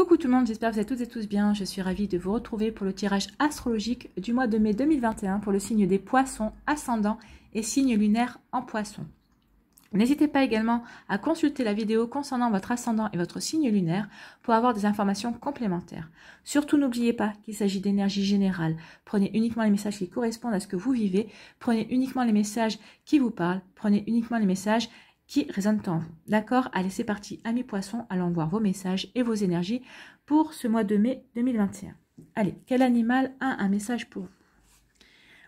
Coucou tout le monde, j'espère que vous êtes toutes et tous bien. Je suis ravie de vous retrouver pour le tirage astrologique du mois de mai 2021 pour le signe des poissons ascendant et signe lunaire en poissons. N'hésitez pas également à consulter la vidéo concernant votre ascendant et votre signe lunaire pour avoir des informations complémentaires. Surtout n'oubliez pas qu'il s'agit d'énergie générale. Prenez uniquement les messages qui correspondent à ce que vous vivez, prenez uniquement les messages qui vous parlent, prenez uniquement les messages qui résonnent en vous. D'accord Allez, c'est parti, amis poissons, allons voir vos messages et vos énergies pour ce mois de mai 2021. Allez, quel animal a un message pour vous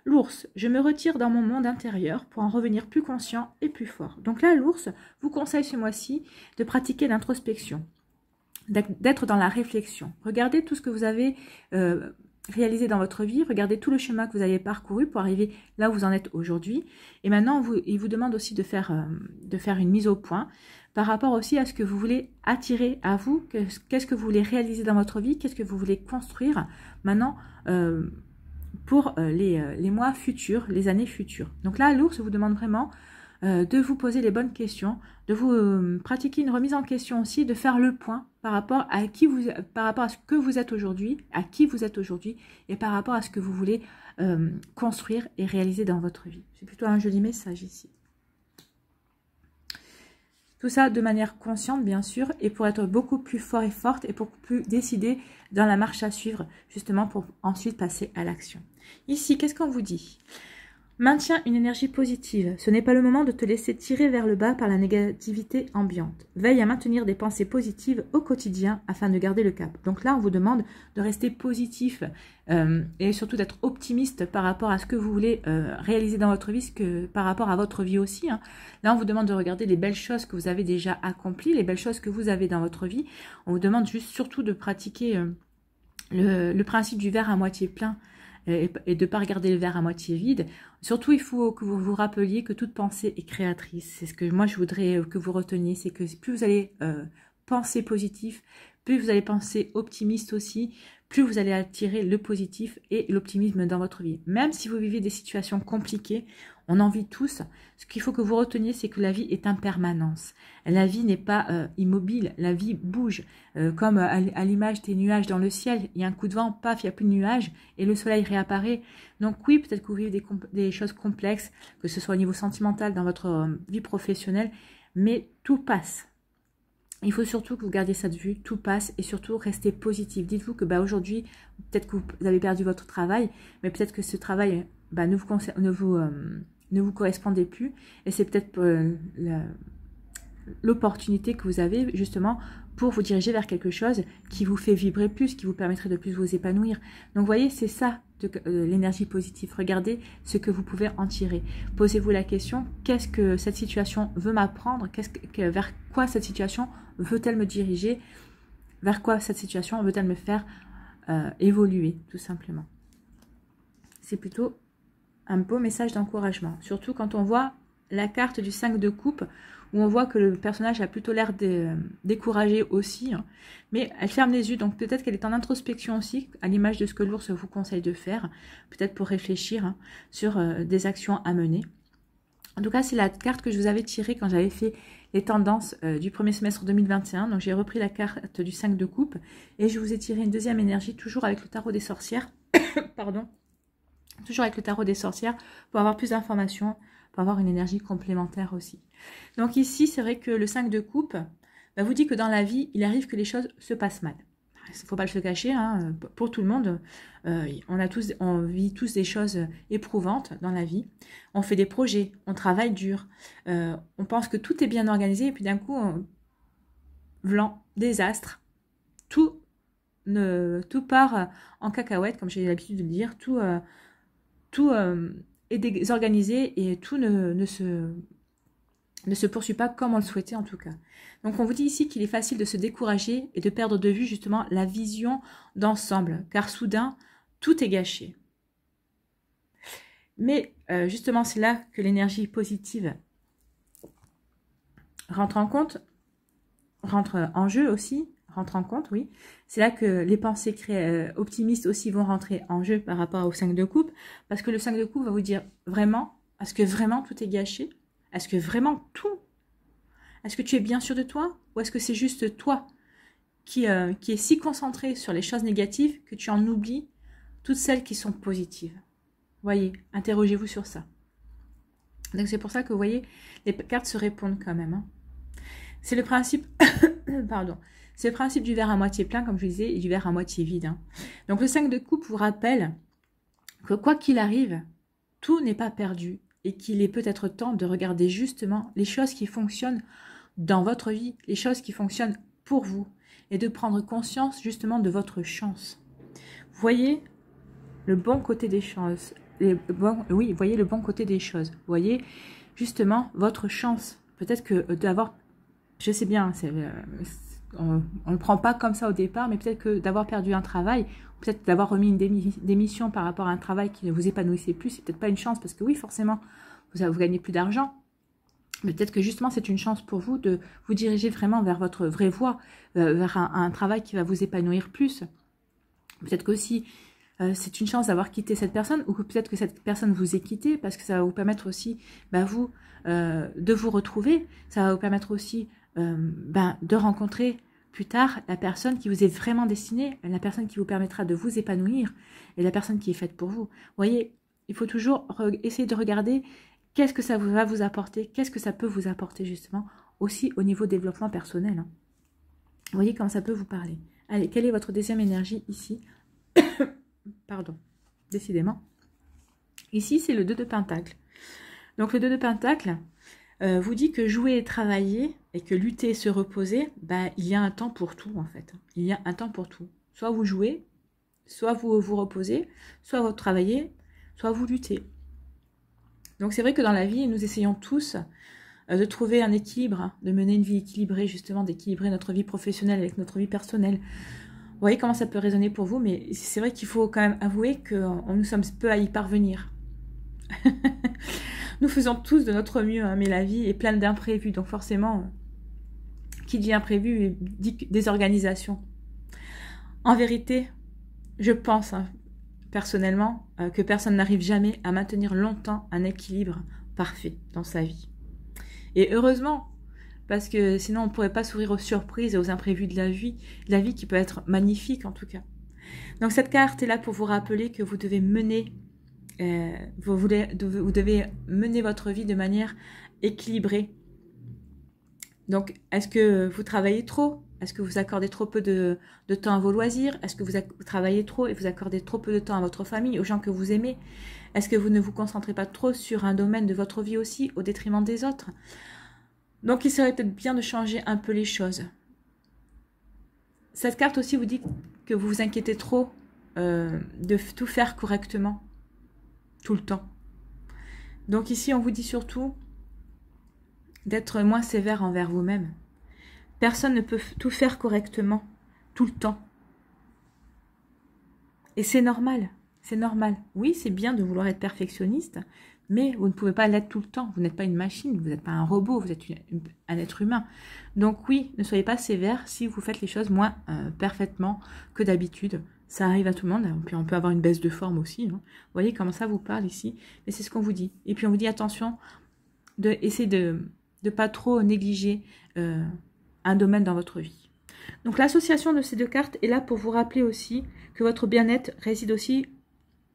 L'ours, je me retire dans mon monde intérieur pour en revenir plus conscient et plus fort. Donc là, l'ours vous conseille ce mois-ci de pratiquer l'introspection, d'être dans la réflexion. Regardez tout ce que vous avez euh, réaliser dans votre vie, regardez tout le chemin que vous avez parcouru pour arriver là où vous en êtes aujourd'hui. Et maintenant, il vous demande aussi de faire, euh, de faire une mise au point par rapport aussi à ce que vous voulez attirer à vous, qu'est-ce que vous voulez réaliser dans votre vie, qu'est-ce que vous voulez construire maintenant euh, pour euh, les, les, mois futurs, les années futures. Donc là, l'ours vous demande vraiment euh, de vous poser les bonnes questions, de vous euh, pratiquer une remise en question aussi, de faire le point par rapport à par rapport à ce que vous êtes aujourd'hui, à qui vous êtes aujourd'hui, et par rapport à ce que vous voulez euh, construire et réaliser dans votre vie. C'est plutôt un joli message ici. Tout ça de manière consciente, bien sûr, et pour être beaucoup plus fort et forte et pour plus décider dans la marche à suivre, justement pour ensuite passer à l'action. Ici, qu'est-ce qu'on vous dit Maintiens une énergie positive. Ce n'est pas le moment de te laisser tirer vers le bas par la négativité ambiante. Veille à maintenir des pensées positives au quotidien afin de garder le cap. Donc là, on vous demande de rester positif euh, et surtout d'être optimiste par rapport à ce que vous voulez euh, réaliser dans votre vie, que, par rapport à votre vie aussi. Hein. Là, on vous demande de regarder les belles choses que vous avez déjà accomplies, les belles choses que vous avez dans votre vie. On vous demande juste surtout de pratiquer euh, le, le, principe du verre à moitié plein. Euh, et de ne pas regarder le verre à moitié vide. Surtout, il faut que vous vous rappeliez que toute pensée est créatrice. C'est ce que moi, je voudrais euh, que vous reteniez, c'est que plus vous allez euh, penser positif, plus vous allez penser optimiste aussi, plus vous allez attirer le positif et l'optimisme dans votre vie. Même si vous vivez des situations compliquées, on en vit tous. Ce qu'il faut que vous reteniez, c'est que la vie est en permanence. La vie n'est pas euh, immobile, la vie bouge. Euh, comme euh, à l'image des nuages dans le ciel, il y a un coup de vent, paf, il n'y a plus de nuages et le soleil réapparaît. Donc oui, peut-être que vous vivez des, choses complexes, que ce soit au niveau sentimental, dans votre vie professionnelle, mais tout passe il faut surtout que vous gardiez ça de vue, tout passe et surtout restez positif. Dites-vous que bah, aujourd'hui, peut-être que vous avez perdu votre travail, mais peut-être que ce travail bah, ne, vous, ne, vous, euh, ne vous correspondait plus et c'est peut-être euh, l'opportunité que vous avez justement pour vous diriger vers quelque chose qui vous fait vibrer plus, qui vous permettrait de plus vous épanouir. Donc voyez, c'est ça euh, l'énergie positive. Regardez ce que vous pouvez en tirer. Posez-vous la question, qu'est-ce que cette situation veut m'apprendre que, Vers quoi cette situation veut-elle me diriger Vers quoi cette situation veut-elle me faire euh, évoluer, tout simplement C'est plutôt un beau message d'encouragement. Surtout quand on voit la carte du 5 de coupe où on voit que le personnage a plutôt l'air découragé aussi. Hein. Mais elle ferme les yeux, donc peut-être qu'elle est en introspection aussi, à l'image de ce que l'ours vous conseille de faire, peut-être pour réfléchir hein, sur euh, des actions à mener. En tout cas, c'est la carte que je vous avais tirée quand j'avais fait les tendances euh, du premier semestre 2021. Donc j'ai repris la carte du 5 de coupe et je vous ai tiré une deuxième énergie, toujours avec le tarot des sorcières. Pardon toujours avec le tarot des sorcières pour avoir plus d'informations pour avoir une énergie complémentaire aussi. Donc ici, c'est vrai que le 5 de coupe bah, vous dit que dans la vie, il arrive que les choses se passent mal. Il ne faut pas le se cacher, hein, pour tout le monde, euh, on, a tous, on vit tous des choses éprouvantes dans la vie. On fait des projets, on travaille dur, euh, on pense que tout est bien organisé, et puis d'un coup, blanc, désastre, tout, ne, tout part en cacahuète, comme j'ai l'habitude de le dire, tout, euh, tout est désorganisé et tout ne, se, ne se poursuit pas comme on le souhaitait en tout cas. Donc on vous dit ici qu'il est facile de se décourager et de perdre de vue justement la vision d'ensemble, car soudain, tout est gâché. Mais euh, justement, c'est là que l'énergie positive rentre en compte, rentre en jeu aussi, rentre en compte, oui. C'est là que les pensées euh, optimistes aussi vont rentrer en jeu par rapport au 5 de coupe, parce que le 5 de coupe va vous dire vraiment, est-ce que vraiment tout est gâché Est-ce que vraiment tout Est-ce que tu es bien sûr de toi Ou est-ce que c'est juste toi qui, euh, qui est si concentré sur les choses négatives que tu en oublies toutes celles qui sont positives Voyez, interrogez-vous sur ça. Donc c'est pour ça que vous voyez, les cartes se répondent quand même. Hein. C'est le principe, pardon, c'est le principe du verre à moitié plein, comme je disais, et du verre à moitié vide. Hein. Donc le 5 de coupe vous rappelle que quoi qu'il arrive, tout n'est pas perdu et qu'il est peut-être temps de regarder justement les choses qui fonctionnent dans votre vie, les choses qui fonctionnent pour vous, et de prendre conscience justement de votre chance. Voyez le bon côté des choses. oui, voyez le bon côté des choses. Voyez justement votre chance. Peut-être que euh, d'avoir, je sais bien, c'est euh, on ne le prend pas comme ça au départ, mais peut-être que d'avoir perdu un travail, peut-être d'avoir remis une démission par rapport à un travail qui ne vous épanouissait plus, c'est peut-être pas une chance, parce que oui, forcément, vous, vous gagnez plus d'argent, mais peut-être que justement, c'est une chance pour vous de vous diriger vraiment vers votre vraie voie, euh, vers un, travail qui va vous épanouir plus. Peut-être qu'aussi, aussi, euh, c'est une chance d'avoir quitté cette personne, ou peut-être que cette personne vous ait quitté, parce que ça va vous permettre aussi, bah, vous, euh, de vous retrouver. Ça va vous permettre aussi euh, ben, de rencontrer plus tard la personne qui vous est vraiment destinée, la personne qui vous permettra de vous épanouir et la personne qui est faite pour vous. Vous voyez, il faut toujours essayer de regarder qu'est-ce que ça va vous apporter, qu'est-ce que ça peut vous apporter justement aussi au niveau développement personnel. Hein. Vous voyez comment ça peut vous parler. Allez, quelle est votre deuxième énergie ici Pardon, décidément. Ici, c'est le 2 de Pentacle. Donc le 2 de Pentacle euh, vous dit que jouer et travailler, et que lutter et se reposer, bah, il y a un temps pour tout en fait. Il y a un temps pour tout. Soit vous jouez, soit vous vous reposez, soit vous travaillez, soit vous luttez. Donc c'est vrai que dans la vie, nous essayons tous euh, de trouver un équilibre, de mener une vie équilibrée, justement, d'équilibrer notre vie professionnelle avec notre vie personnelle. Vous voyez comment ça peut résonner pour vous, mais c'est vrai qu'il faut quand même avouer que nous sommes peu à y parvenir. nous faisons tous de notre mieux, hein, mais la vie est pleine d'imprévus, donc forcément, qui dit imprévu dit désorganisation. En vérité, je pense hein, personnellement euh, que personne n'arrive jamais à maintenir longtemps un équilibre parfait dans sa vie. Et heureusement, parce que sinon on ne pourrait pas sourire aux surprises et aux imprévus de la vie, la vie qui peut être magnifique en tout cas. Donc cette carte est là pour vous rappeler que vous devez mener, euh, vous, vous devez mener votre vie de manière équilibrée, donc, est-ce que vous travaillez trop Est-ce que vous accordez trop peu de, temps à vos loisirs Est-ce que vous, travaillez trop et vous accordez trop peu de temps à votre famille, aux gens que vous aimez Est-ce que vous ne vous concentrez pas trop sur un domaine de votre vie aussi, au détriment des autres Donc, il serait peut-être bien de changer un peu les choses. Cette carte aussi vous dit que vous vous inquiétez trop euh, de tout faire correctement, tout le temps. Donc ici, on vous dit surtout, d'être moins sévère envers vous-même. Personne ne peut tout faire correctement, tout le temps. Et c'est normal, c'est normal. Oui, c'est bien de vouloir être perfectionniste, mais vous ne pouvez pas l'être tout le temps. Vous n'êtes pas une machine, vous n'êtes pas un robot, vous êtes un être humain. Donc oui, ne soyez pas sévère si vous faites les choses moins euh, parfaitement que d'habitude. Ça arrive à tout le monde, hein. puis on peut avoir une baisse de forme aussi. Vous hein. voyez comment ça vous parle ici, mais c'est ce qu'on vous dit. Et puis on vous dit attention, de, essayer de, de pas trop négliger euh, un domaine dans votre vie. Donc l'association de ces deux cartes est là pour vous rappeler aussi que votre bien-être réside aussi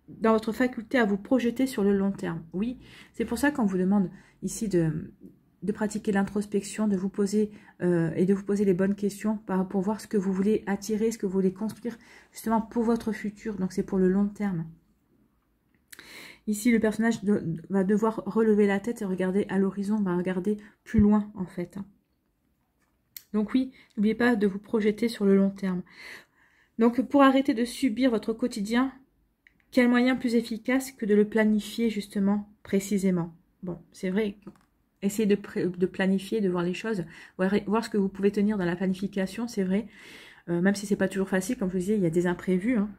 dans votre faculté à vous projeter sur le long terme. Oui, c'est pour ça qu'on vous demande ici de, pratiquer l'introspection, de vous poser euh, et de vous poser les bonnes questions pour voir ce que vous voulez attirer, ce que vous voulez construire justement pour votre futur. Donc c'est pour le long terme. Ici, le personnage va devoir relever la tête et regarder à l'horizon, va regarder plus loin en fait. Donc oui, n'oubliez pas de vous projeter sur le long terme. Donc pour arrêter de subir votre quotidien, quel moyen plus efficace que de le planifier justement précisément Bon, c'est vrai, essayez de, planifier, de voir les choses, voir, ce que vous pouvez tenir dans la planification, c'est vrai. Euh, même si ce n'est pas toujours facile, comme je vous disais, il y a des imprévus. Hein.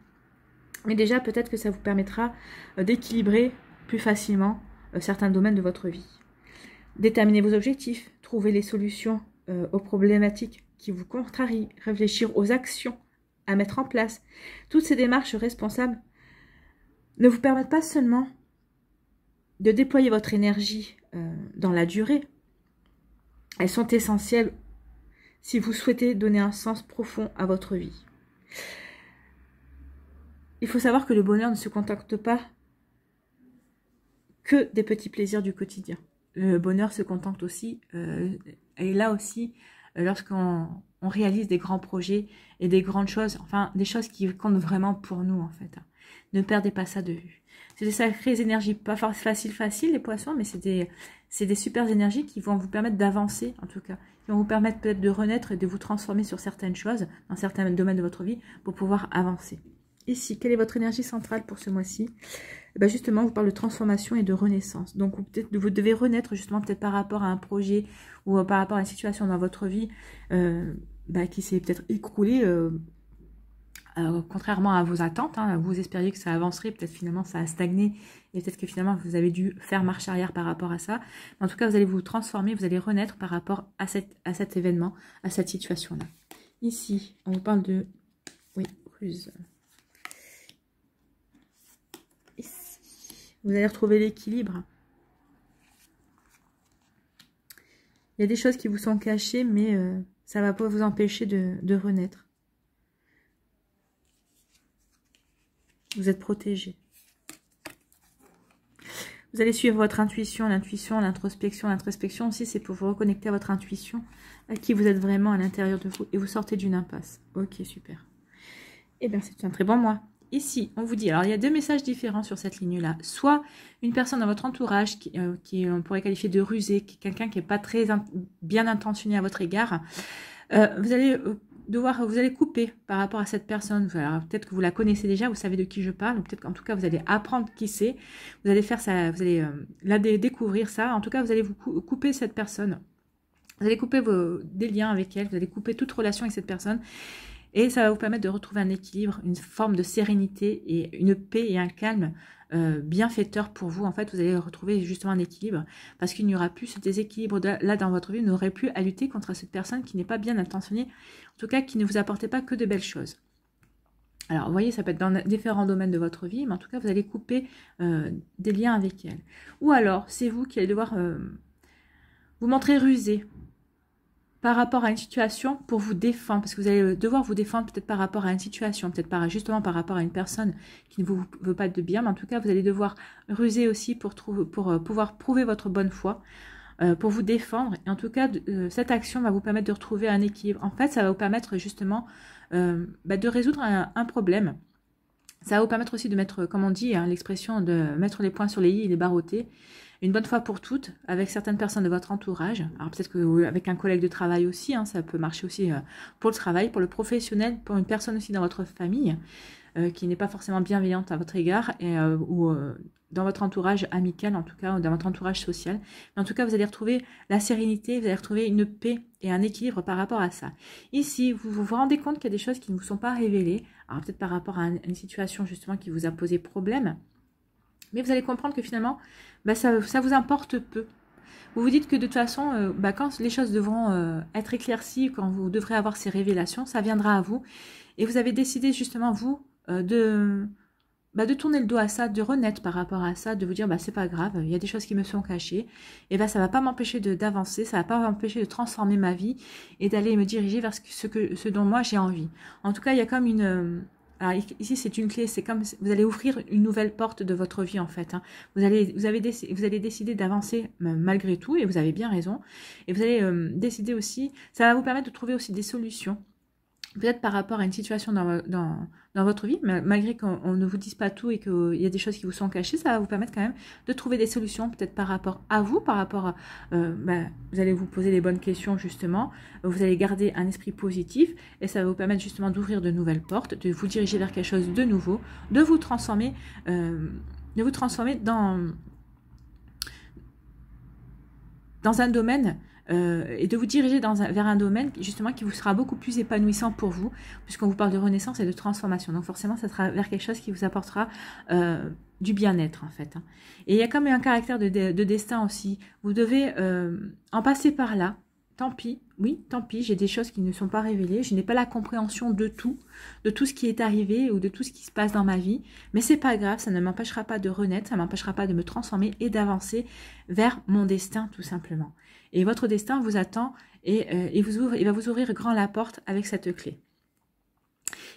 Mais déjà, peut-être que ça vous permettra euh, d'équilibrer plus facilement euh, certains domaines de votre vie. Déterminez vos objectifs, trouver les solutions euh, aux problématiques qui vous contrarient, réfléchir aux actions à mettre en place. Toutes ces démarches responsables ne vous permettent pas seulement de déployer votre énergie dans la durée, elles sont essentielles si vous souhaitez donner un sens profond à votre vie il faut savoir que le bonheur ne se contacte pas que des petits plaisirs du quotidien. Le bonheur se contente aussi, euh, et là aussi, euh, lorsqu'on réalise des grands projets et des grandes choses, enfin des choses qui comptent vraiment pour nous en fait. Ne perdez pas ça de vue. C'est des sacrées énergies, pas facile, facile les poissons, mais c'est des, c'est des super énergies qui vont vous permettre d'avancer en tout cas, qui vont vous permettre peut-être de renaître et de vous transformer sur certaines choses, dans certains domaines de votre vie, pour pouvoir avancer ici. Quelle est votre énergie centrale pour ce mois-ci eh ben, Justement, on vous parle de transformation et de renaissance. Donc, vous, vous devez renaître justement peut-être par rapport à un projet ou euh, par rapport à une situation dans votre vie euh, bah, qui s'est peut-être écroulée euh, contrairement à vos attentes, hein. vous espériez que ça avancerait, peut-être finalement ça a stagné, et peut-être que finalement vous avez dû faire marche arrière par rapport à ça. en tout cas, vous allez vous transformer, vous allez renaître par rapport à, à cet événement, à cette situation-là. Ici, on vous parle de... Oui, ruse. Vous allez retrouver l'équilibre. Il y a des choses qui vous sont cachées, mais euh, ça ne va pas vous empêcher de, de renaître. Vous êtes protégé. Vous allez suivre votre intuition, l'intuition, l'introspection. L'introspection aussi, c'est pour vous reconnecter à votre intuition, à qui vous êtes vraiment à l'intérieur de vous. Et vous sortez d'une impasse. Ok, super. Eh bien, c'est un très bon mois ici, on vous dit, alors il y a deux messages différents sur cette ligne-là. Soit une personne dans votre entourage qui, euh, euh, on pourrait qualifier de rusée, quelqu'un qui n'est pas très bien intentionné à votre égard, euh, vous allez devoir, vous allez couper par rapport à cette personne. Peut-être que vous la connaissez déjà, vous savez de qui je parle, peut-être qu'en tout cas vous allez apprendre qui c'est. Vous allez faire ça, vous allez la découvrir ça. En tout cas, vous allez vous couper cette personne. Vous allez couper vos, des liens avec elle, vous allez couper toute relation avec cette personne et ça va vous permettre de retrouver un équilibre, une forme de sérénité et une paix et un calme euh, bienfaiteur pour vous. En fait, vous allez retrouver justement un équilibre parce qu'il n'y aura plus ce déséquilibre là dans votre vie. Vous n'aurez plus à lutter contre cette personne qui n'est pas bien intentionnée, en tout cas qui ne vous apportait pas que de belles choses. Alors, vous voyez, ça peut être dans différents domaines de votre vie, mais en tout cas, vous allez couper euh, des liens avec elle. Ou alors, c'est vous qui allez devoir euh, vous montrer rusé par rapport à une situation pour vous défendre, parce que vous allez devoir vous défendre peut-être par rapport à une situation, peut-être par, justement par rapport à une personne qui ne vous veut pas de bien, mais en tout cas, vous allez devoir ruser aussi pour, trouver, pour euh, pouvoir prouver votre bonne foi, euh, pour vous défendre. Et en tout cas, euh, cette action va vous permettre de retrouver un équilibre. En fait, ça va vous permettre justement bah, de résoudre un, problème. Ça va vous permettre aussi de mettre, comme on dit, hein, l'expression de mettre les points sur les i et les barotter une bonne fois pour toutes avec certaines personnes de votre entourage. Alors peut-être qu'avec avec un collègue de travail aussi, hein, ça peut marcher aussi euh, pour le travail, pour le professionnel, pour une personne aussi dans votre famille euh, qui n'est pas forcément bienveillante à votre égard euh, ou dans votre entourage amical en tout cas ou dans votre entourage social. Mais en tout cas, vous allez retrouver la sérénité, vous allez retrouver une paix et un équilibre par rapport à ça. Ici, vous vous rendez compte qu'il y a des choses qui ne vous sont pas révélées, alors peut-être par rapport à une situation justement qui vous a posé problème mais vous allez comprendre que finalement, bah, ça, vous importe peu. Vous vous dites que de toute façon, euh, bah, quand les choses devront euh, être éclaircies, quand vous devrez avoir ces révélations, ça viendra à vous. Et vous avez décidé justement, vous, euh, de, bah, de tourner le dos à ça, de renaître par rapport à ça, de vous dire, bah, c'est pas grave, il y a des choses qui me sont cachées. Et bah, ça va pas m'empêcher d'avancer, ça va pas m'empêcher de transformer ma vie et d'aller me diriger vers ce, que, ce dont moi j'ai envie. En tout cas, il y a comme une alors ici, c'est une clé, c'est comme vous allez ouvrir une nouvelle porte de votre vie en fait. Hein. Vous, allez, vous, avez vous allez décider d'avancer euh, malgré tout et vous avez bien raison. Et vous allez euh, décider aussi, ça va vous permettre de trouver aussi des solutions peut-être par rapport à une situation dans, votre vie, malgré qu'on ne vous dise pas tout et qu'il y a des choses qui vous sont cachées, ça va vous permettre quand même de trouver des solutions, peut-être par rapport à vous, par rapport à... Euh, ben, vous allez vous poser les bonnes questions, justement, vous allez garder un esprit positif, et ça va vous permettre justement d'ouvrir de nouvelles portes, de vous diriger vers quelque chose de nouveau, de vous transformer, euh, de vous transformer dans dans un domaine euh, et de vous diriger vers un domaine justement qui vous sera beaucoup plus épanouissant pour vous, puisqu'on vous parle de renaissance et de transformation. Donc forcément, ça sera vers quelque chose qui vous apportera euh, du bien-être en fait. Hein. Et il y a comme un caractère de, destin aussi. Vous devez euh, en passer par là tant pis, oui, tant pis, j'ai des choses qui ne sont pas révélées, je n'ai pas la compréhension de tout, de tout ce qui est arrivé ou de tout ce qui se passe dans ma vie, mais c'est pas grave, ça ne m'empêchera pas de renaître, ça ne m'empêchera pas de me transformer et d'avancer vers mon destin tout simplement. Et votre destin vous attend et euh, il, vous ouvre, va vous ouvrir grand la porte avec cette clé.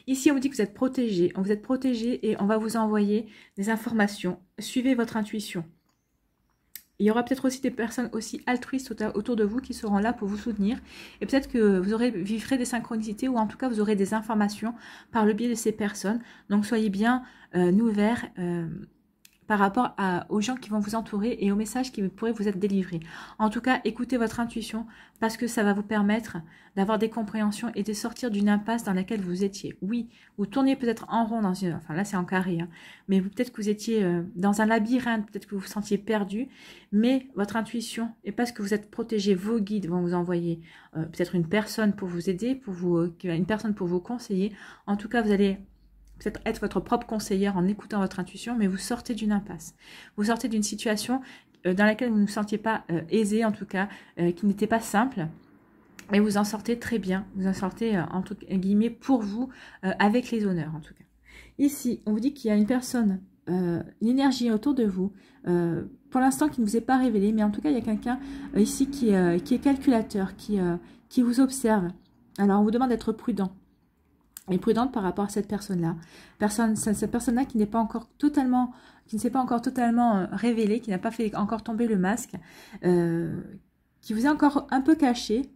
Ici, on vous dit que vous êtes protégé, on vous êtes protégé et on va vous envoyer des informations. Suivez votre intuition il y aura peut-être aussi des personnes aussi altruistes autour de vous qui seront là pour vous soutenir. Et peut-être que vous aurez, vivrez des synchronicités ou en tout cas vous aurez des informations par le biais de ces personnes. Donc soyez bien euh, ouverts. Euh, par rapport aux gens qui vont vous entourer et aux messages qui pourraient vous être délivrés. En tout cas, écoutez votre intuition parce que ça va vous permettre d'avoir des compréhensions et de sortir d'une impasse dans laquelle vous étiez. Oui, vous tourniez peut-être en rond dans une... Enfin là, c'est en carré, hein, mais peut-être que vous étiez euh, dans un labyrinthe, peut-être que vous vous sentiez perdu, mais votre intuition, et parce que vous êtes protégé, vos guides vont vous envoyer euh, peut-être une personne pour vous aider, pour vous, euh, une personne pour vous conseiller. En tout cas, vous allez peut-être être votre propre conseillère en écoutant votre intuition, mais vous sortez d'une impasse. Vous sortez d'une situation euh, dans laquelle vous ne vous sentiez pas euh, aisé, en tout cas, euh, qui n'était pas simple. Mais vous en sortez très bien. Vous en sortez, entre guillemets, pour vous, avec les honneurs, en tout cas. Ici, on vous dit qu'il y a une personne, une énergie autour de vous, pour l'instant qui ne vous est pas révélée, mais en tout cas, il y a quelqu'un ici qui, est calculateur, qui vous observe. Alors, on vous demande d'être prudent et prudente par rapport à cette personne-là. Personne, cette personne-là qui n'est pas encore totalement, qui ne s'est pas encore totalement euh, révélée, qui n'a pas fait encore tomber le masque, euh, qui vous est encore un peu caché,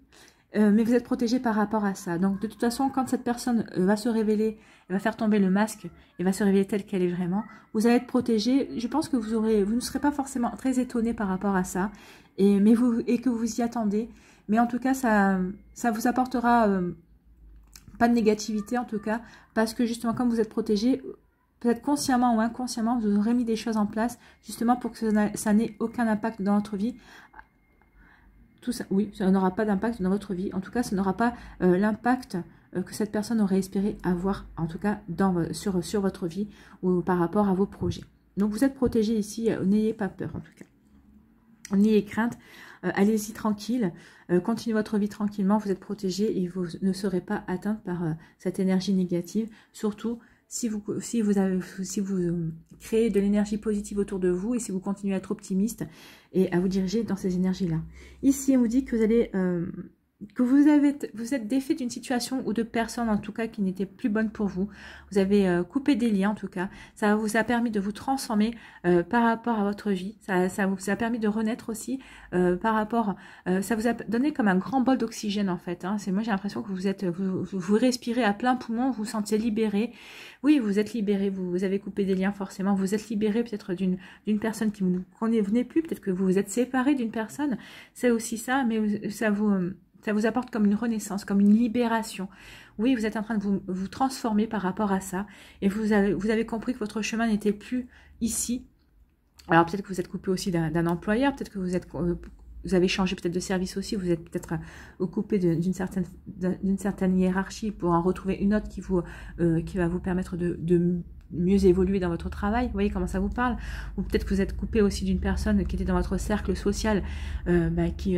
euh, mais vous êtes protégé par rapport à ça. Donc de toute façon, quand cette personne va se révéler, va faire tomber le masque et va se révéler telle qu'elle est vraiment, vous allez être protégé. Je pense que vous aurez, vous ne serez pas forcément très étonné par rapport à ça, et mais vous et que vous y attendez. Mais en tout cas, ça, ça vous apportera pas de négativité en tout cas, parce que justement comme vous êtes protégé, peut-être consciemment ou inconsciemment, vous aurez mis des choses en place justement pour que ça n'ait aucun impact dans votre vie. Tout ça, oui, ça n'aura pas d'impact dans votre vie. En tout cas, ça n'aura pas euh, l'impact euh, que cette personne aurait espéré avoir, en tout cas dans, sur, sur votre vie ou par rapport à vos projets. Donc vous êtes protégé ici, euh, n'ayez pas peur en tout cas. N'ayez crainte euh, allez-y tranquille, euh, continuez votre vie tranquillement, vous êtes protégé et vous ne serez pas atteint par euh, cette énergie négative. Surtout si vous, si vous, avez, si vous créez de l'énergie positive autour de vous et si vous continuez à être optimiste et à vous diriger dans ces énergies-là. Ici, on vous dit que vous allez que vous, avez, vous êtes défait d'une situation ou de personnes en tout cas qui n'étaient plus bonnes pour vous, vous avez euh, coupé des liens en tout cas, ça vous a permis de vous transformer euh, par rapport à votre vie, ça, ça vous a permis de renaître aussi euh, par rapport, ça vous a donné comme un grand bol d'oxygène en fait, hein. c'est moi j'ai l'impression que vous êtes, vous, respirez à plein poumon, vous vous sentez libéré, oui vous êtes libéré, vous, vous avez coupé des liens forcément, vous êtes libéré peut-être d'une d'une personne qui vous ne connaît plus, peut-être que vous vous êtes séparé d'une personne, c'est aussi ça, mais ça vous ça vous apporte comme une renaissance, comme une libération. Oui, vous êtes en train de vous, transformer par rapport à ça. Et vous avez, compris que votre chemin n'était plus ici. Alors peut-être que vous êtes coupé aussi d'un employeur, peut-être que vous êtes euh, vous avez changé peut-être de service aussi, vous êtes peut-être euh, coupé d'une certaine, certaine, hiérarchie pour en retrouver une autre qui, vous, euh, qui va vous permettre de, mieux évoluer dans votre travail. Vous voyez comment ça vous parle Ou peut-être que vous êtes coupé aussi d'une personne qui était dans votre cercle social bah, qui,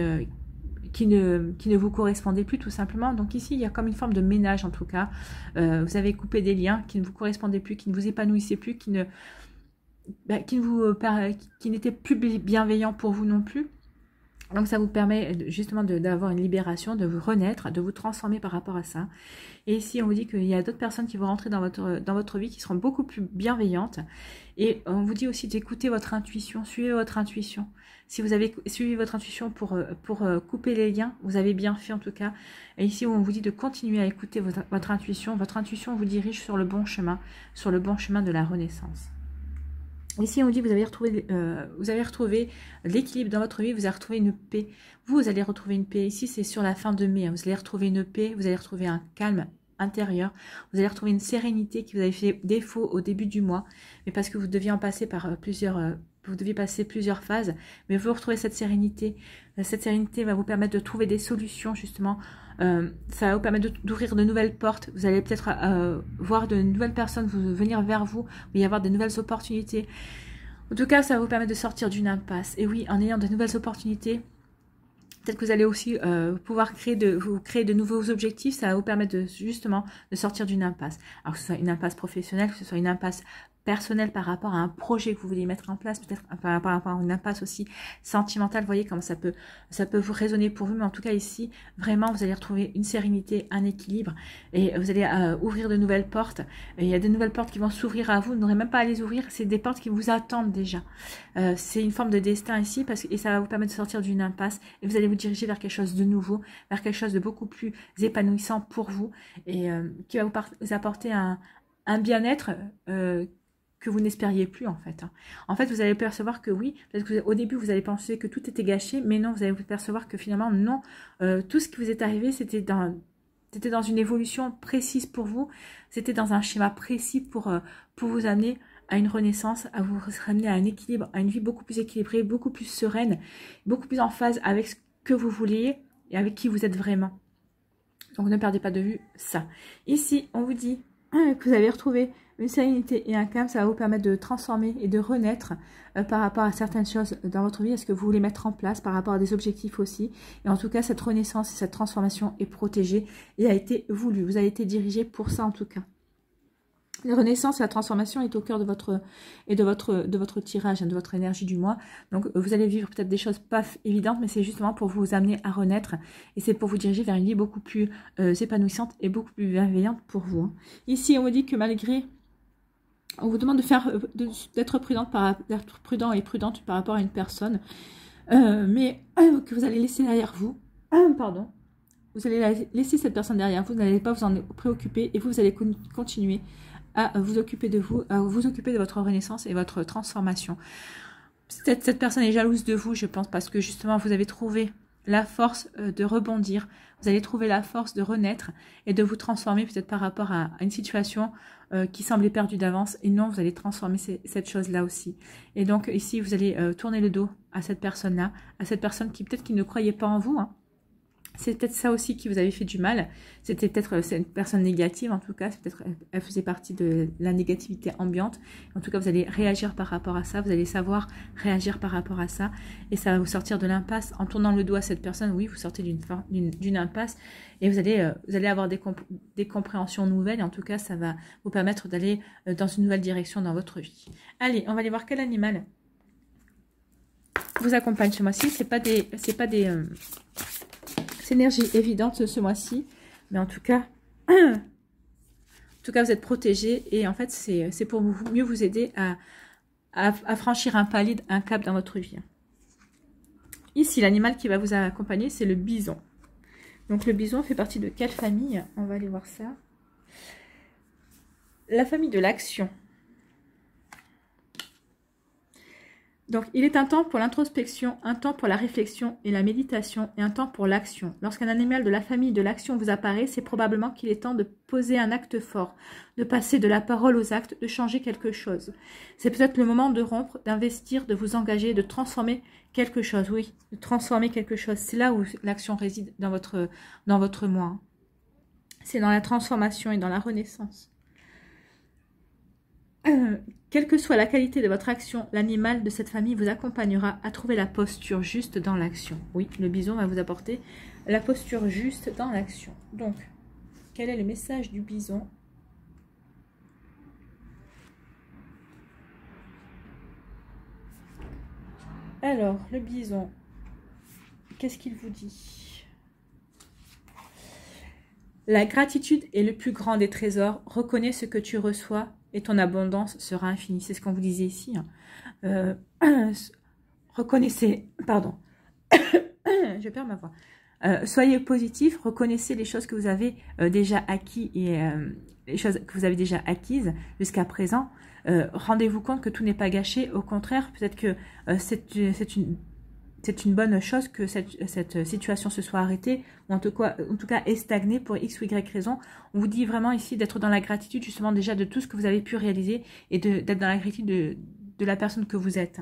qui ne, qui ne vous correspondait plus tout simplement. Donc ici, il y a comme une forme de ménage en tout cas. Euh, vous avez coupé des liens qui ne vous correspondaient plus, qui ne vous épanouissaient plus, qui ne, bah, qui, vous, euh, qui n'étaient plus bienveillants pour vous non plus. Donc ça vous permet justement d'avoir une libération, de vous renaître, de vous transformer par rapport à ça. Et ici, on vous dit qu'il y a d'autres personnes qui vont rentrer dans votre, dans votre vie qui seront beaucoup plus bienveillantes. Et on vous dit aussi d'écouter votre intuition, suivez votre intuition. Si vous avez suivi votre intuition pour, euh, pour euh, couper les liens, vous avez bien fait en tout cas. Et ici on vous dit de continuer à écouter votre intuition. Votre intuition vous dirige sur le bon chemin, sur le bon chemin de la renaissance. Ici, on dit vous avez retrouvé, euh, vous avez retrouvé l'équilibre dans votre vie, vous avez retrouvé une paix. Vous, vous allez retrouver une paix. Ici, c'est sur la fin de mai. Hein. Vous allez retrouver une paix, vous allez retrouver un calme intérieur. Vous allez retrouver une sérénité qui vous avait fait défaut au début du mois, mais parce que vous deviez en passer par euh, plusieurs euh, vous deviez passer plusieurs phases, mais vous retrouvez cette sérénité. Cette sérénité va vous permettre de trouver des solutions justement. Euh, ça va vous permettre d'ouvrir de, nouvelles portes. Vous allez peut-être euh, voir de nouvelles personnes venir vers vous. Il y avoir de nouvelles opportunités. En tout cas, ça va vous permettre de sortir d'une impasse. Et oui, en ayant de nouvelles opportunités, peut que vous allez aussi euh, pouvoir créer de, vous créer de nouveaux objectifs. Ça va vous permettre de, justement de sortir d'une impasse. Alors que ce soit une impasse professionnelle, que ce soit une impasse personnelle par rapport à un projet que vous voulez mettre en place, peut-être par rapport à une impasse aussi sentimentale. voyez comment ça peut, ça peut vous résonner pour vous, mais en tout cas ici, vraiment, vous allez retrouver une sérénité, un équilibre, et vous allez euh, ouvrir de nouvelles portes. Et il y a de nouvelles portes qui vont s'ouvrir à vous. Vous n'aurez même pas à les ouvrir. C'est des portes qui vous attendent déjà. Euh, c'est une forme de destin ici, parce que et ça va vous permettre de sortir d'une impasse. Et vous allez vous diriger vers quelque chose de nouveau, vers quelque chose de beaucoup plus épanouissant pour vous et euh, qui va vous, apporter un, bien-être euh, que vous n'espériez plus en fait. Hein. En fait, vous allez percevoir que oui, parce que au début vous allez penser que tout était gâché, mais non, vous allez vous percevoir que finalement non, euh, tout ce qui vous est arrivé c'était dans c'était dans une évolution précise pour vous, c'était dans un schéma précis pour pour vous amener à une renaissance, à vous ramener à un équilibre, à une vie beaucoup plus équilibrée, beaucoup plus sereine, beaucoup plus en phase avec ce que vous vouliez et avec qui vous êtes vraiment. Donc ne perdez pas de vue ça. Ici, on vous dit euh, que vous avez retrouvé une sérénité et un calme, ça va vous permettre de transformer et de renaître euh, par rapport à certaines choses dans votre vie, est ce que vous voulez mettre en place, par rapport à des objectifs aussi. Et en tout cas, cette renaissance et cette transformation est protégée et a été voulue. Vous avez été dirigé pour ça en tout cas. La renaissance, la transformation est au cœur de votre, et de votre, de votre tirage, hein, de votre énergie du mois. Donc, euh, vous allez vivre peut-être des choses pas évidentes, mais c'est justement pour vous amener à renaître. Et c'est pour vous diriger vers une vie beaucoup plus euh, épanouissante et beaucoup plus bienveillante pour vous. Hein. Ici, on vous dit que malgré... On vous demande euh, d'être par, prudent et prudente par rapport à une personne, mais que vous allez laisser derrière vous. Pardon vous allez laisser cette personne derrière vous, vous n'allez pas vous en préoccuper et vous, vous allez continuer à vous occuper de vous, à vous occuper de votre renaissance et votre transformation. Cette, cette personne est jalouse de vous, je pense, parce que justement, vous avez trouvé la force euh, de rebondir, vous allez trouver la force de renaître et de vous transformer peut-être par rapport à, une situation euh, qui semblait perdue d'avance. Et non, vous allez transformer cette chose-là aussi. Et donc ici, vous allez euh, tourner le dos à cette personne-là, à cette personne qui peut-être qui ne croyait pas en vous, hein, c'est peut-être ça aussi qui vous avait fait du mal. C'était peut-être euh, cette personne négative, en tout cas, peut elle faisait partie de la négativité ambiante. En tout cas, vous allez réagir par rapport à ça, vous allez savoir réagir par rapport à ça, et ça va vous sortir de l'impasse. En tournant le doigt à cette personne, oui, vous sortez d'une impasse, et vous allez, euh, vous allez avoir des, des compréhensions nouvelles, et en tout cas, ça va vous permettre d'aller euh, dans une nouvelle direction dans votre vie. Allez, on va aller voir quel animal vous accompagne chez moi. ci C'est pas des, pas des, énergie évidente ce mois-ci. Mais en tout cas, tout cas, vous êtes protégé Et en fait, c'est pour mieux vous aider à, franchir un palide, un cap dans votre vie. Ici, l'animal qui va vous accompagner, c'est le bison. Donc, le bison fait partie de quelle famille On va aller voir ça. La famille de l'action. Donc, il est un temps pour l'introspection, un temps pour la réflexion et la méditation, et un temps pour l'action. Lorsqu'un animal de la famille de l'action vous apparaît, c'est probablement qu'il est temps de poser un acte fort, de passer de la parole aux actes, de changer quelque chose. C'est peut-être le moment de rompre, d'investir, de vous engager, de transformer quelque chose. Oui, de transformer quelque chose. C'est là où l'action réside dans votre, dans votre moi. C'est dans la transformation et dans la renaissance. quelle que soit la qualité de votre action, l'animal de cette famille vous accompagnera à trouver la posture juste dans l'action. Oui, le bison va vous apporter la posture juste dans l'action. Donc, quel est le message du bison Alors, le bison, qu'est-ce qu'il vous dit La gratitude est le plus grand des trésors. Reconnais ce que tu reçois et ton abondance sera infinie. C'est ce qu'on vous disait ici. Hein. Euh, reconnaissez, pardon, je perds ma voix. Euh, soyez positif, reconnaissez les choses que vous avez euh, déjà acquis et les choses que vous avez déjà acquises jusqu'à présent. Rendez-vous compte que tout n'est pas gâché. Au contraire, peut-être que c'est une, c'est une bonne chose que cette, situation se soit arrêtée, ou en tout, cas, est stagnée pour x ou y raison. On vous dit vraiment ici d'être dans la gratitude justement déjà de tout ce que vous avez pu réaliser et d'être dans la gratitude de, la personne que vous êtes.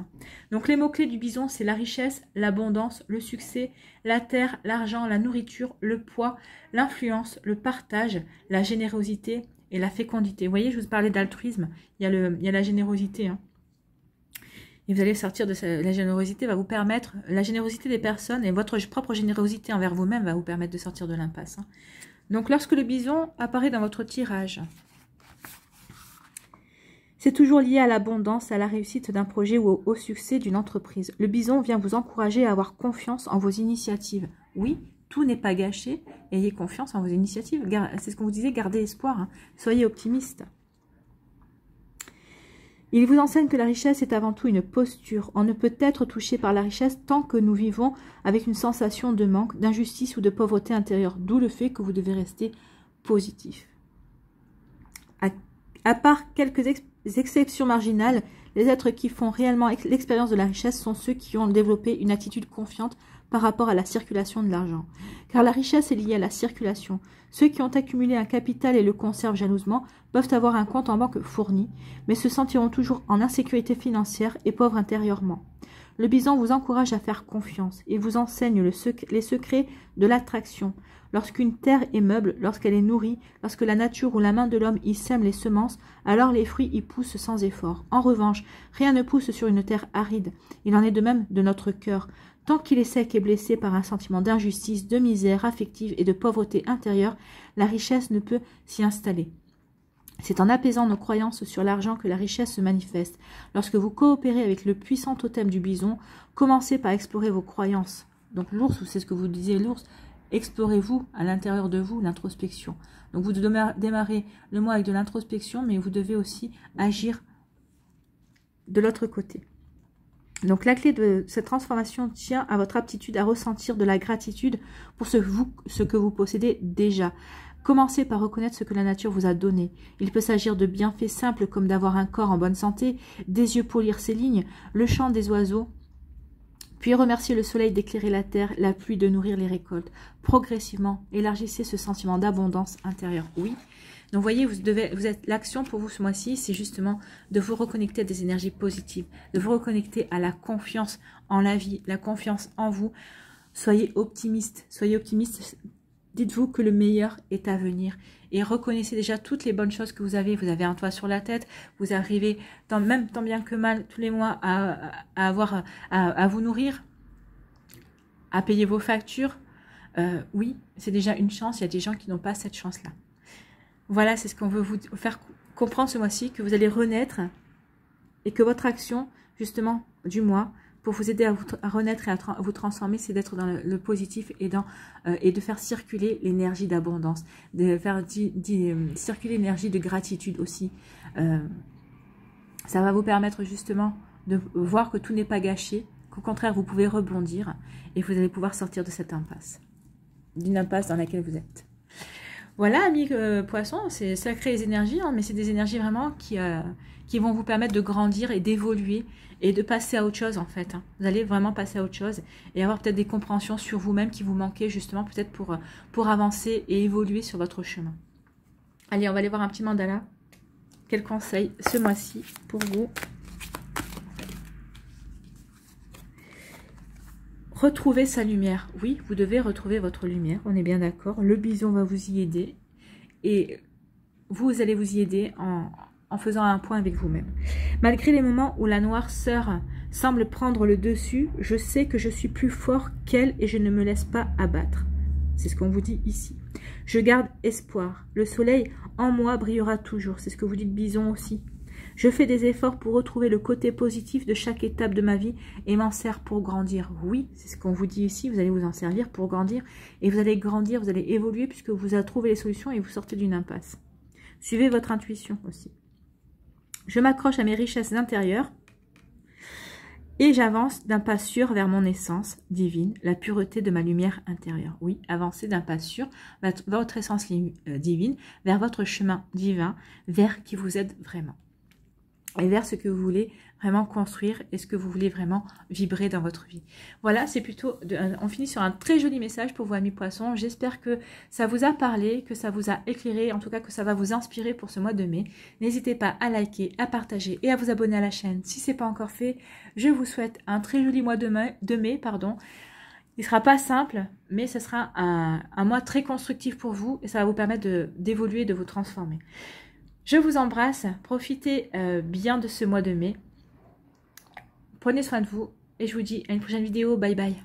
Donc les mots-clés du bison, c'est la richesse, l'abondance, le succès, la terre, l'argent, la nourriture, le poids, l'influence, le partage, la générosité et la fécondité. Vous voyez, je vous parlais d'altruisme, il, il, y a la générosité. Hein. Et vous allez sortir de la générosité va vous permettre, la générosité des personnes et votre propre générosité envers vous-même va vous permettre de sortir de l'impasse. Hein. Donc lorsque le bison apparaît dans votre tirage, c'est toujours lié à l'abondance, à la réussite d'un projet ou au, succès d'une entreprise. Le bison vient vous encourager à avoir confiance en vos initiatives. Oui, tout n'est pas gâché, ayez confiance en vos initiatives. C'est ce qu'on vous disait, gardez espoir, hein. soyez optimiste. Il vous enseigne que la richesse est avant tout une posture. On ne peut être touché par la richesse tant que nous vivons avec une sensation de manque, d'injustice ou de pauvreté intérieure, d'où le fait que vous devez rester positif. À, part quelques exceptions marginales, les êtres qui font réellement l'expérience de la richesse sont ceux qui ont développé une attitude confiante par rapport à la circulation de l'argent. Car la richesse est liée à la circulation. Ceux qui ont accumulé un capital et le conservent jalousement peuvent avoir un compte en banque fourni, mais se sentiront toujours en insécurité financière et pauvres intérieurement. Le bison vous encourage à faire confiance et vous enseigne les secrets de l'attraction. Lorsqu'une terre est meuble, lorsqu'elle est nourrie, lorsque la nature ou la main de l'homme y sème les semences, alors les fruits y poussent sans effort. En revanche, rien ne pousse sur une terre aride. Il en est de même de notre cœur. Tant qu'il est sec et blessé par un sentiment d'injustice, de misère affective et de pauvreté intérieure, la richesse ne peut s'y installer. C'est en apaisant nos croyances sur l'argent que la richesse se manifeste. Lorsque vous coopérez avec le puissant totem du bison, commencez par explorer vos croyances. Donc l'ours, c'est ce que vous disiez l'ours, explorez-vous à l'intérieur de vous l'introspection. Donc vous démarrez le mois avec de l'introspection, mais vous devez aussi agir de l'autre côté. Donc la clé de cette transformation tient à votre aptitude à ressentir de la gratitude pour ce, que vous possédez déjà. Commencez par reconnaître ce que la nature vous a donné. Il peut s'agir de bienfaits simples comme d'avoir un corps en bonne santé, des yeux pour lire ses lignes, le chant des oiseaux, puis remerciez le soleil d'éclairer la terre, la pluie de nourrir les récoltes. Progressivement, élargissez ce sentiment d'abondance intérieure. Oui, donc voyez, vous devez, êtes l'action pour vous ce mois-ci, c'est justement de vous reconnecter à des énergies positives, de vous reconnecter à la confiance en la vie, la confiance en vous. Soyez optimiste, soyez optimiste. Dites-vous que le meilleur est à venir et reconnaissez déjà toutes les bonnes choses que vous avez. Vous avez un toit sur la tête, vous arrivez même tant bien que mal tous les mois à, avoir à, vous nourrir, à payer vos factures. Euh, oui, c'est déjà une chance. Il y a des gens qui n'ont pas cette chance-là. Voilà, c'est ce qu'on veut vous faire comprendre ce mois-ci, que vous allez renaître et que votre action, justement, du mois, pour vous aider à, vous, renaître et à, vous transformer, c'est d'être dans le, positif euh, et, de faire circuler l'énergie d'abondance, de faire euh, circuler l'énergie de gratitude aussi. Euh, ça va vous permettre justement de voir que tout n'est pas gâché, qu'au contraire, vous pouvez rebondir et vous allez pouvoir sortir de cette impasse, d'une impasse dans laquelle vous êtes. Voilà, amis euh, poisson, poissons, c'est sacré les énergies, hein, mais c'est des énergies vraiment qui, euh, qui vont vous permettre de grandir et d'évoluer et de passer à autre chose en fait. Hein. Vous allez vraiment passer à autre chose et avoir peut-être des compréhensions sur vous-même qui vous manquaient justement peut-être pour, euh, pour avancer et évoluer sur votre chemin. Allez, on va aller voir un petit mandala. Quel conseil ce mois-ci pour vous Retrouver sa lumière. Oui, vous devez retrouver votre lumière, on est bien d'accord. Le bison va vous y aider. Et vous allez vous y aider en, en faisant un point avec vous-même. Malgré les moments où la noirceur semble prendre le dessus, je sais que je suis plus fort qu'elle et je ne me laisse pas abattre. C'est ce qu'on vous dit ici. Je garde espoir. Le soleil en moi brillera toujours. C'est ce que vous dites Bison aussi. Je fais des efforts pour retrouver le côté positif de chaque étape de ma vie et m'en sers pour grandir. Oui, c'est ce qu'on vous dit ici, vous allez vous en servir pour grandir et vous allez grandir, vous allez évoluer puisque vous avez trouvé les solutions et vous sortez d'une impasse. Suivez votre intuition aussi. Je m'accroche à mes richesses intérieures et j'avance d'un pas sûr vers mon essence divine, la pureté de ma lumière intérieure. Oui, avancez d'un pas sûr vers votre essence euh, divine, vers votre chemin divin, vers qui vous aide vraiment et vers ce que vous voulez vraiment construire et ce que vous voulez vraiment vibrer dans votre vie. Voilà, c'est plutôt, euh, on finit sur un très joli message pour vous amis poissons. J'espère que ça vous a parlé, que ça vous a éclairé, en tout cas que ça va vous inspirer pour ce mois de mai. N'hésitez pas à liker, à partager et à vous abonner à la chaîne si ce n'est pas encore fait. Je vous souhaite un très joli mois de mai, de mai pardon. Il sera pas simple, mais ce sera un, mois très constructif pour vous et ça va vous permettre d'évoluer, de vous transformer. Je vous embrasse, profitez euh, bien de ce mois de mai. Prenez soin de vous et je vous dis à une prochaine vidéo. Bye bye.